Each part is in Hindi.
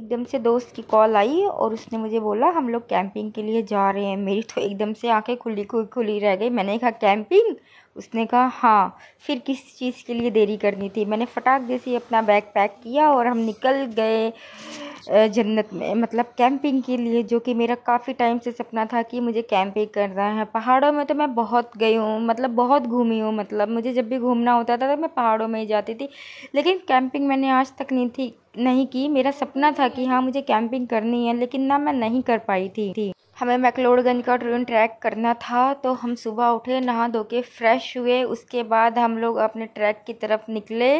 एकदम से दोस्त की कॉल आई और उसने मुझे बोला हम लोग कैंपिंग के लिए जा रहे हैं मेरी तो एकदम से आंखें खुली खुली रह गई मैंने कहा कैंपिंग उसने कहा हाँ फिर किस चीज़ के लिए देरी करनी थी मैंने फटाक जैसे अपना बैग पैक किया और हम निकल गए जन्नत में मतलब कैंपिंग के लिए जो कि मेरा काफ़ी टाइम से सपना था कि मुझे कैंपिंग करना है पहाड़ों में तो मैं बहुत गई हूँ मतलब बहुत घूमी हूँ मतलब मुझे जब भी घूमना होता था तो मैं पहाड़ों में ही जाती थी लेकिन कैंपिंग मैंने आज तक नहीं थी नहीं की मेरा सपना था कि हाँ मुझे कैंपिंग करनी है लेकिन ना मैं नहीं कर पाई थी हमें मैकलोडगंज का ट्रेन ट्रैक करना था तो हम सुबह उठे नहा धो के फ्रेश हुए उसके बाद हम लोग अपने ट्रैक की तरफ निकले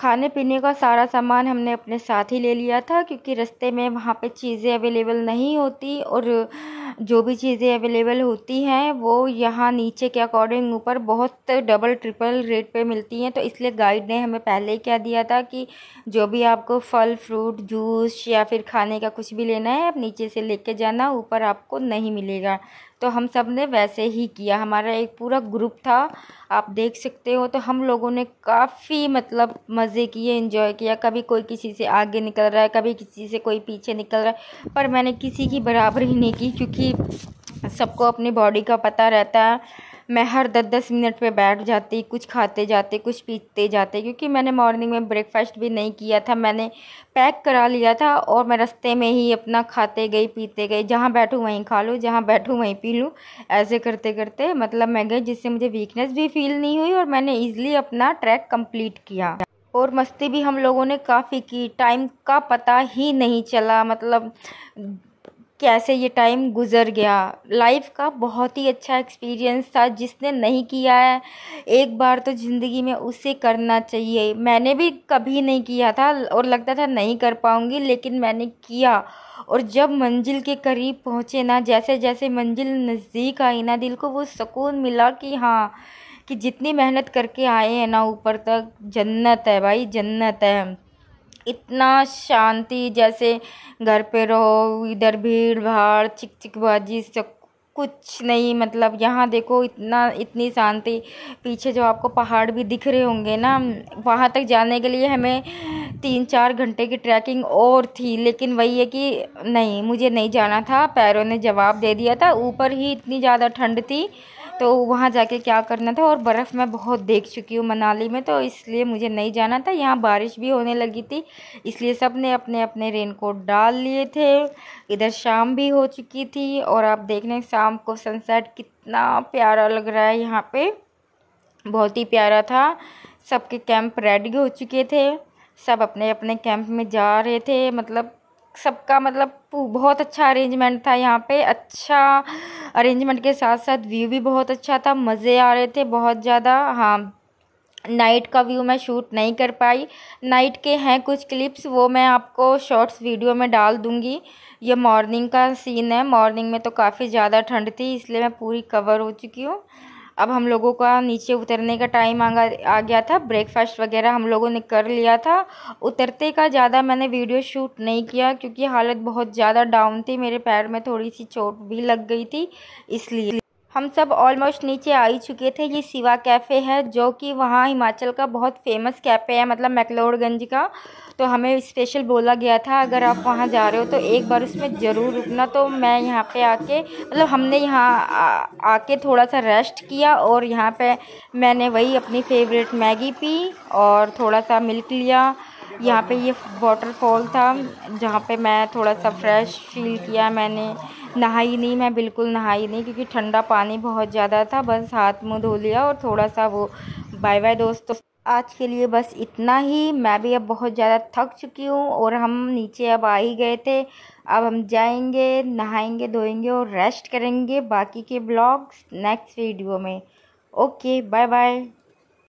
खाने पीने का सारा सामान हमने अपने साथ ही ले लिया था क्योंकि रास्ते में वहाँ पे चीज़ें अवेलेबल नहीं होती और जो भी चीज़ें अवेलेबल होती हैं वो यहाँ नीचे के अकॉर्डिंग ऊपर बहुत डबल ट्रिपल रेट पे मिलती हैं तो इसलिए गाइड ने हमें पहले ही क्या दिया था कि जो भी आपको फल फ्रूट जूस या फिर खाने का कुछ भी लेना है आप नीचे से ले जाना ऊपर आपको नहीं मिलेगा तो हम सब ने वैसे ही किया हमारा एक पूरा ग्रुप था आप देख सकते हो तो हम लोगों ने काफ़ी मतलब मज़े किए इन्जॉय किया कभी कोई किसी से आगे निकल रहा है कभी किसी से कोई पीछे निकल रहा है पर मैंने किसी की बराबरी नहीं की क्योंकि सबको अपनी बॉडी का पता रहता है मैं हर दस दस मिनट पे बैठ जाती कुछ खाते जाते कुछ पीते जाते क्योंकि मैंने मॉर्निंग में ब्रेकफास्ट भी नहीं किया था मैंने पैक करा लिया था और मैं रस्ते में ही अपना खाते गई पीते गई जहाँ बैठूँ वहीं खा लूँ जहाँ बैठूँ वहीं पी लूँ ऐसे करते करते मतलब मैं गई जिससे मुझे वीकनेस भी फील नहीं हुई और मैंने ईजिली अपना ट्रैक कम्प्लीट किया और मस्ती भी हम लोगों ने काफ़ी की टाइम का पता ही नहीं चला मतलब कैसे ये टाइम गुज़र गया लाइफ का बहुत ही अच्छा एक्सपीरियंस था जिसने नहीं किया है एक बार तो ज़िंदगी में उसे करना चाहिए मैंने भी कभी नहीं किया था और लगता था नहीं कर पाऊँगी लेकिन मैंने किया और जब मंजिल के करीब पहुँचे ना जैसे जैसे मंजिल नज़दीक आई ना दिल को वो सुकून मिला कि हाँ कि जितनी मेहनत करके आए हैं ना ऊपर तक जन्नत है भाई जन्नत है इतना शांति जैसे घर पे रहो इधर भीड़ भाड़ चिक चिकबाजी सब कुछ नहीं मतलब यहाँ देखो इतना इतनी शांति पीछे जो आपको पहाड़ भी दिख रहे होंगे ना वहाँ तक जाने के लिए हमें तीन चार घंटे की ट्रैकिंग और थी लेकिन वही है कि नहीं मुझे नहीं जाना था पैरों ने जवाब दे दिया था ऊपर ही इतनी ज़्यादा ठंड थी तो वहाँ जाके क्या करना था और बर्फ़ मैं बहुत देख चुकी हूँ मनाली में तो इसलिए मुझे नहीं जाना था यहाँ बारिश भी होने लगी थी इसलिए सब ने अपने अपने रेनकोट डाल लिए थे इधर शाम भी हो चुकी थी और आप देख रहे हैं शाम को सनसेट कितना प्यारा लग रहा है यहाँ पे बहुत ही प्यारा था सबके कैंप रेडी हो चुके थे सब अपने अपने कैंप में जा रहे थे मतलब सबका मतलब बहुत अच्छा अरेंजमेंट था यहाँ पे अच्छा अरेंजमेंट के साथ साथ व्यू भी बहुत अच्छा था मज़े आ रहे थे बहुत ज़्यादा हाँ नाइट का व्यू मैं शूट नहीं कर पाई नाइट के हैं कुछ क्लिप्स वो मैं आपको शॉर्ट्स वीडियो में डाल दूँगी ये मॉर्निंग का सीन है मॉर्निंग में तो काफ़ी ज़्यादा ठंड थी इसलिए मैं पूरी कवर हो चुकी हूँ अब हम लोगों का नीचे उतरने का टाइम आ, आ गया था ब्रेकफास्ट वगैरह हम लोगों ने कर लिया था उतरते का ज़्यादा मैंने वीडियो शूट नहीं किया क्योंकि हालत बहुत ज़्यादा डाउन थी मेरे पैर में थोड़ी सी चोट भी लग गई थी इसलिए हम सब ऑलमोस्ट नीचे आ ही चुके थे ये शिवा कैफ़े है जो कि वहाँ हिमाचल का बहुत फेमस कैफ़े है मतलब मैकलोडगंज का तो हमें स्पेशल बोला गया था अगर आप वहाँ जा रहे हो तो एक बार उसमें ज़रूर रुकना तो मैं यहाँ पे आके मतलब हमने यहाँ आके थोड़ा सा रेस्ट किया और यहाँ पे मैंने वही अपनी फेवरेट मैगी पी और थोड़ा सा मिल्क लिया यहाँ पर ये वाटरफॉल था जहाँ पर मैं थोड़ा सा फ्रेश फील किया मैंने नहाई नहीं मैं बिल्कुल नहाई नहीं क्योंकि ठंडा पानी बहुत ज़्यादा था बस हाथ मुँह धो लिया और थोड़ा सा वो बाय बाय दोस्तों तो आज के लिए बस इतना ही मैं भी अब बहुत ज़्यादा थक चुकी हूँ और हम नीचे अब आ ही गए थे अब हम जाएंगे नहाएंगे धोएंगे और रेस्ट करेंगे बाकी के ब्लॉग्स नेक्स्ट वीडियो में ओके बाय बाय